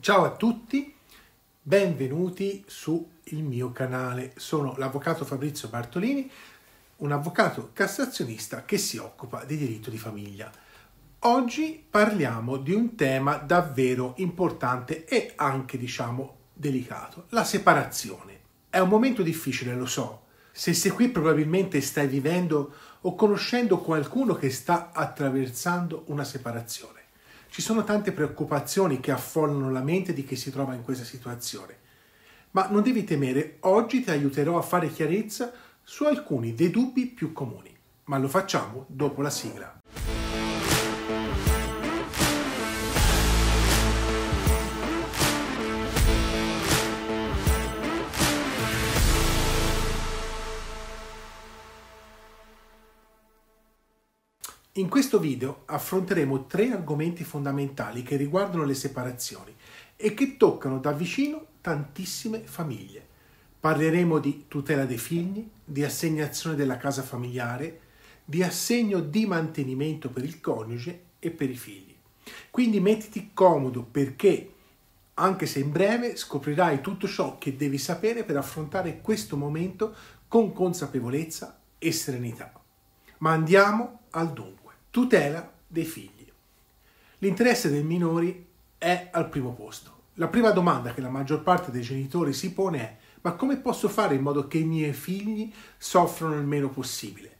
Ciao a tutti, benvenuti sul mio canale. Sono l'avvocato Fabrizio Bartolini, un avvocato cassazionista che si occupa di diritto di famiglia. Oggi parliamo di un tema davvero importante e anche, diciamo, delicato, la separazione. È un momento difficile, lo so. Se sei qui probabilmente stai vivendo o conoscendo qualcuno che sta attraversando una separazione. Ci sono tante preoccupazioni che affollano la mente di chi si trova in questa situazione. Ma non devi temere, oggi ti aiuterò a fare chiarezza su alcuni dei dubbi più comuni. Ma lo facciamo dopo la sigla. In questo video affronteremo tre argomenti fondamentali che riguardano le separazioni e che toccano da vicino tantissime famiglie. Parleremo di tutela dei figli, di assegnazione della casa familiare, di assegno di mantenimento per il coniuge e per i figli. Quindi mettiti comodo perché anche se in breve scoprirai tutto ciò che devi sapere per affrontare questo momento con consapevolezza e serenità. Ma andiamo al dunque tutela dei figli. L'interesse dei minori è al primo posto. La prima domanda che la maggior parte dei genitori si pone è ma come posso fare in modo che i miei figli soffrano il meno possibile?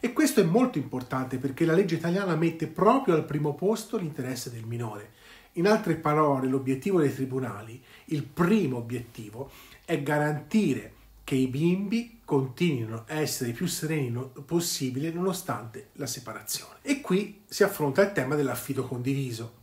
E questo è molto importante perché la legge italiana mette proprio al primo posto l'interesse del minore. In altre parole, l'obiettivo dei tribunali, il primo obiettivo, è garantire che i bimbi continuino a essere più sereni possibile nonostante la separazione. E qui si affronta il tema dell'affido condiviso,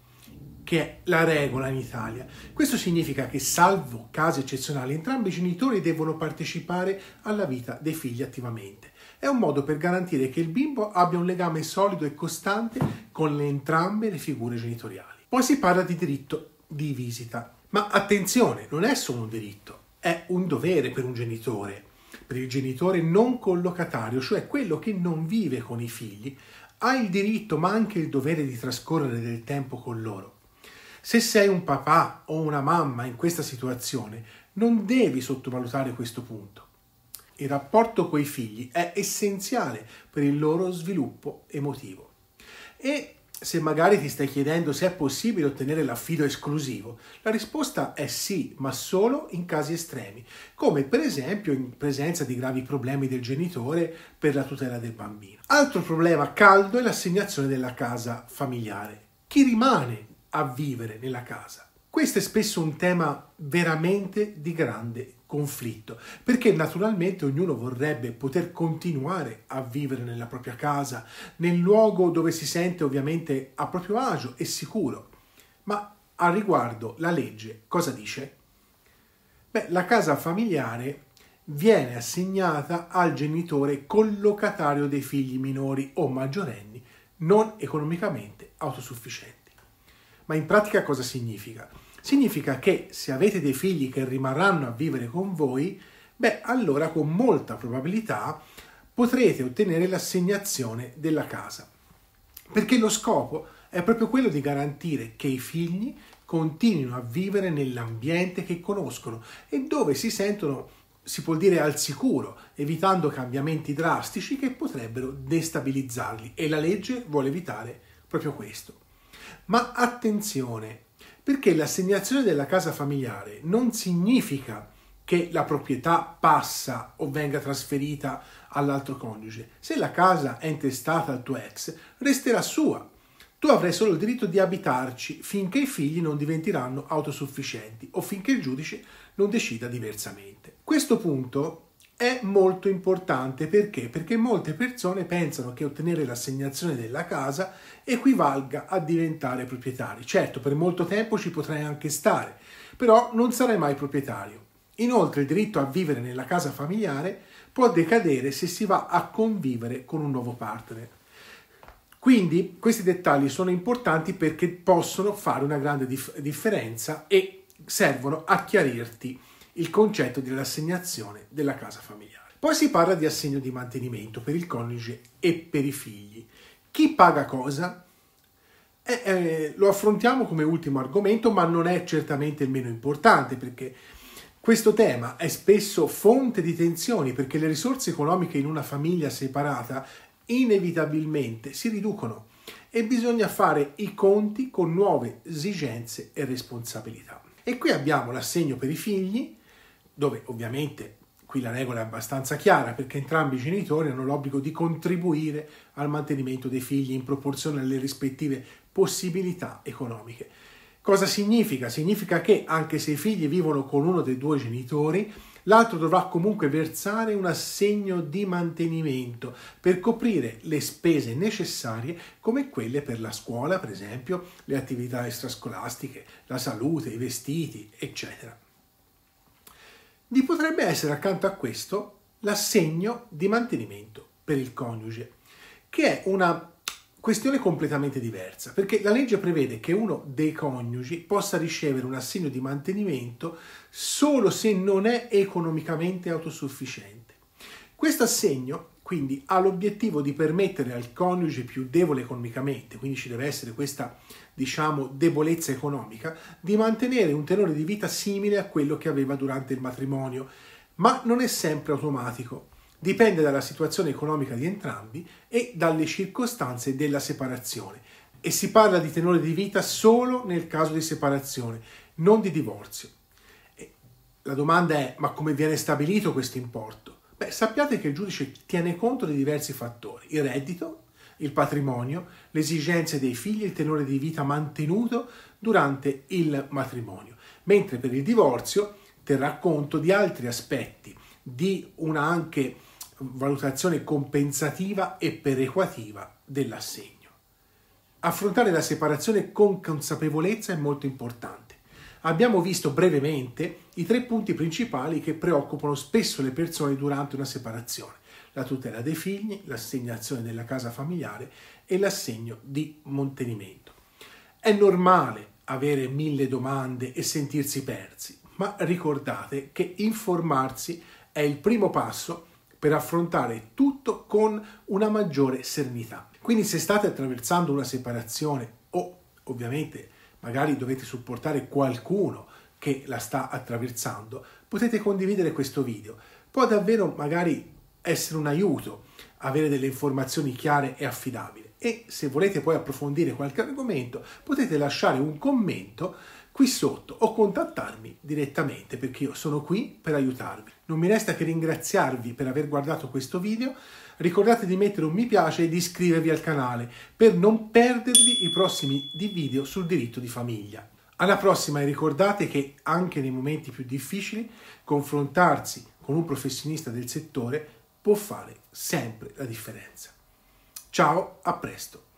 che è la regola in Italia. Questo significa che, salvo casi eccezionali, entrambi i genitori devono partecipare alla vita dei figli attivamente. È un modo per garantire che il bimbo abbia un legame solido e costante con le entrambe le figure genitoriali. Poi si parla di diritto di visita. Ma attenzione, non è solo un diritto, è un dovere per un genitore, per il genitore non collocatario, cioè quello che non vive con i figli, ha il diritto ma anche il dovere di trascorrere del tempo con loro. Se sei un papà o una mamma in questa situazione, non devi sottovalutare questo punto. Il rapporto coi figli è essenziale per il loro sviluppo emotivo. E se magari ti stai chiedendo se è possibile ottenere l'affido esclusivo, la risposta è sì, ma solo in casi estremi, come per esempio in presenza di gravi problemi del genitore per la tutela del bambino. Altro problema caldo è l'assegnazione della casa familiare. Chi rimane a vivere nella casa? Questo è spesso un tema veramente di grande conflitto, perché naturalmente ognuno vorrebbe poter continuare a vivere nella propria casa, nel luogo dove si sente ovviamente a proprio agio e sicuro. Ma a riguardo la legge cosa dice? Beh, la casa familiare viene assegnata al genitore collocatario dei figli minori o maggiorenni non economicamente autosufficienti. Ma in pratica cosa significa? Significa che se avete dei figli che rimarranno a vivere con voi, beh, allora con molta probabilità potrete ottenere l'assegnazione della casa. Perché lo scopo è proprio quello di garantire che i figli continuino a vivere nell'ambiente che conoscono e dove si sentono si può dire al sicuro, evitando cambiamenti drastici che potrebbero destabilizzarli e la legge vuole evitare proprio questo. Ma attenzione, perché l'assegnazione della casa familiare non significa che la proprietà passa o venga trasferita all'altro coniuge. Se la casa è intestata al tuo ex, resterà sua. Tu avrai solo il diritto di abitarci finché i figli non diventeranno autosufficienti o finché il giudice non decida diversamente. Questo punto è molto importante perché? Perché molte persone pensano che ottenere l'assegnazione della casa equivalga a diventare proprietari. Certo, per molto tempo ci potrai anche stare, però non sarai mai proprietario. Inoltre il diritto a vivere nella casa familiare può decadere se si va a convivere con un nuovo partner. Quindi questi dettagli sono importanti perché possono fare una grande dif- differenza e servono a chiarirti il concetto dell'assegnazione della casa familiare. Poi si parla di assegno di mantenimento per il coniuge e per i figli. Chi paga cosa? Eh, eh, lo affrontiamo come ultimo argomento, ma non è certamente il meno importante perché questo tema è spesso fonte di tensioni perché le risorse economiche in una famiglia separata inevitabilmente si riducono e bisogna fare i conti con nuove esigenze e responsabilità. E qui abbiamo l'assegno per i figli, dove ovviamente qui la regola è abbastanza chiara perché entrambi i genitori hanno l'obbligo di contribuire al mantenimento dei figli in proporzione alle rispettive possibilità economiche. Cosa significa? Significa che anche se i figli vivono con uno dei due genitori, l'altro dovrà comunque versare un assegno di mantenimento per coprire le spese necessarie come quelle per la scuola, per esempio, le attività extrascolastiche, la salute, i vestiti, eccetera vi potrebbe essere accanto a questo l'assegno di mantenimento per il coniuge, che è una questione completamente diversa, perché la legge prevede che uno dei coniugi possa ricevere un assegno di mantenimento solo se non è economicamente autosufficiente. Questo assegno quindi ha l'obiettivo di permettere al coniuge più debole economicamente, quindi ci deve essere questa diciamo debolezza economica, di mantenere un tenore di vita simile a quello che aveva durante il matrimonio, ma non è sempre automatico. Dipende dalla situazione economica di entrambi e dalle circostanze della separazione. E si parla di tenore di vita solo nel caso di separazione, non di divorzio. E la domanda è ma come viene stabilito questo importo? Beh, sappiate che il giudice tiene conto di diversi fattori, il reddito, il patrimonio, le esigenze dei figli e il tenore di vita mantenuto durante il matrimonio, mentre per il divorzio terrà conto di altri aspetti, di una anche valutazione compensativa e perequativa dell'assegno. Affrontare la separazione con consapevolezza è molto importante abbiamo visto brevemente i tre punti principali che preoccupano spesso le persone durante una separazione, la tutela dei figli, l'assegnazione della casa familiare e l'assegno di mantenimento. È normale avere mille domande e sentirsi persi, ma ricordate che informarsi è il primo passo per affrontare tutto con una maggiore serenità. Quindi se state attraversando una separazione o ovviamente magari dovete supportare qualcuno che la sta attraversando, potete condividere questo video. Può davvero magari essere un aiuto avere delle informazioni chiare e affidabili. E se volete poi approfondire qualche argomento, potete lasciare un commento qui sotto o contattarmi direttamente perché io sono qui per aiutarvi. Non mi resta che ringraziarvi per aver guardato questo video, ricordate di mettere un mi piace e di iscrivervi al canale per non perdervi i prossimi video sul diritto di famiglia. Alla prossima e ricordate che anche nei momenti più difficili confrontarsi con un professionista del settore può fare sempre la differenza. Ciao, a presto!